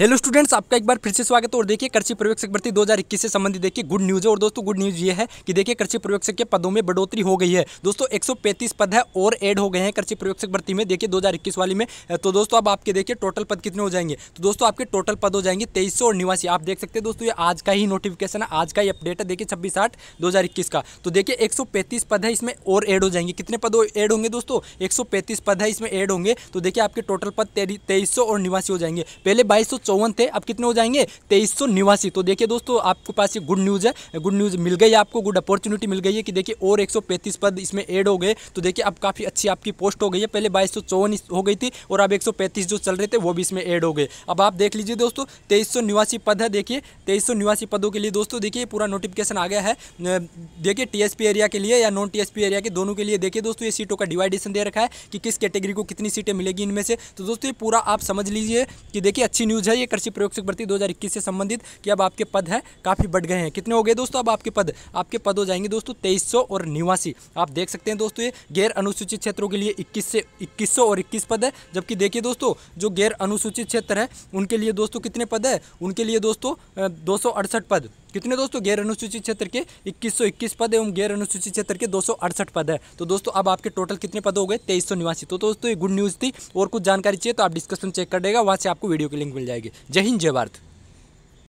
hello students आपका एक बार फिर से स्वागत है और देखिए कृषि प्रवेक्षक भर्ती 2021 से संबंधित देखिए गुड न्यूज़ है और दोस्तों गुड न्यूज़ ये है कि देखिए कृषि प्रवेक्षक के पदों में बढ़ोतरी हो गई है दोस्तों 135 पद है और ऐड हो गए हैं कृषि प्रवेक्षक भर्ती में देखिए 2021 वाली में तो दोस्तों अब आपके देखिए टोटल पद कितने हो जाएंगे तो दोस्तों आपके टोटल पद हो जाएंगे तेईस और निवासी आप देख सकते हैं दोस्तों ये आज का ही नोटिफिकेशन है आज का ही अपडेट है देखिए छब्बीस आठ दो का तो देखिए एक पद है इसमें और एड हो जाएंगे कितने पद एड होंगे दोस्तों एक पद है इसमें एड होंगे तो देखिए आपके टोटल पद तेईस और निवासी हो जाएंगे पहले बाईस चौवन थे अब कितने हो जाएंगे तेईस सौ निवासी तो देखिए दोस्तों आपके पास ये गुड न्यूज़ है गुड न्यूज़ मिल गई है आपको गुड अपॉर्चुनिटी मिल गई है कि देखिए और एक पद इसमें एड हो गए तो देखिए अब काफ़ी अच्छी आपकी पोस्ट हो गई है पहले बाईस हो गई थी और अब एक जो चल रहे थे वो भी इसमें एड हो गए अब आप देख लीजिए दोस्तों तेईस निवासी पद है देखिए तेईस निवासी पदों के लिए दोस्तों देखिए पूरा नोटिफिकेशन आ गया है देखिए टीएसपी एरिया के लिए या नॉन टीएसपी एरिया के दोनों के लिए देखिए दोस्तों ये सीटों का डिवाइडेशन दे रखा है कि किस कैटेगरी को कितनी सीटें मिलेगी इनमें से तो दोस्तों ये पूरा आप समझ लीजिए कि देखिए अच्छी न्यूज़ है बताइए कृषि प्रयोग से भर्ती दो से संबंधित कि अब आपके पद है काफ़ी बढ़ गए हैं कितने हो गए दोस्तों अब आपके पद आपके पद हो जाएंगे दोस्तों तेईस और निवासी आप देख सकते हैं दोस्तों ये गैर अनुसूचित क्षेत्रों के लिए इक्कीस से इक्कीस और इक्कीस पद है जबकि देखिए दोस्तों जो गैर अनुसूचित क्षेत्र है उनके लिए दोस्तों कितने पद है उनके लिए दोस्तों दो पद कितने दोस्तों गैर अनुसूचित क्षेत्र के 2121 पद एवं गैर अनुसूचित क्षेत्र के दो पद है तो दोस्तों अब आपके टोटल कितने पद हो गए तेईस तो दोस्तों ये गुड न्यूज़ थी और कुछ जानकारी चाहिए तो आप डिस्कशन चेक कर देगा वहाँ से आपको वीडियो की लिंक मिल जाएगी जय हिंद जय भारत